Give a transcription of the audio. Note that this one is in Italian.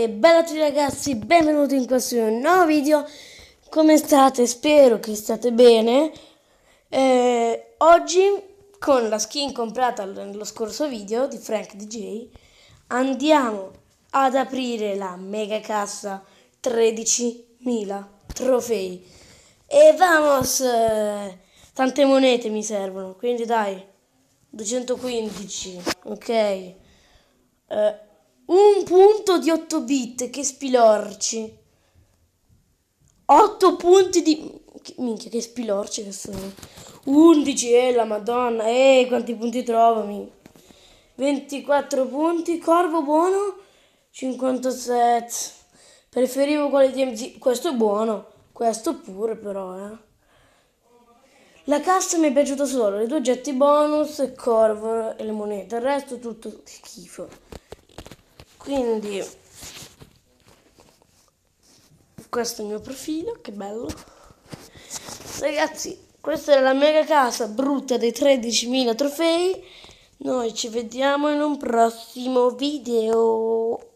E bella a tutti ragazzi, benvenuti in questo nuovo video Come state? Spero che state bene eh, Oggi con la skin comprata nello scorso video di Frank DJ Andiamo ad aprire la mega cassa 13.000 trofei E vamos! Eh, tante monete mi servono, quindi dai 215, ok eh, un punto di 8 bit, che spilorci. 8 punti di... Minchia, che spilorci che sono. 11, eh, la madonna. Ehi, quanti punti trovami. 24 punti, corvo buono. 57. Preferivo quelli di MG. Questo è buono. Questo pure però, eh. La cassa mi è piaciuta solo, le due oggetti bonus, il corvo e le monete, il resto tutto schifo quindi questo è il mio profilo che bello ragazzi questa è la mega casa brutta dei 13.000 trofei noi ci vediamo in un prossimo video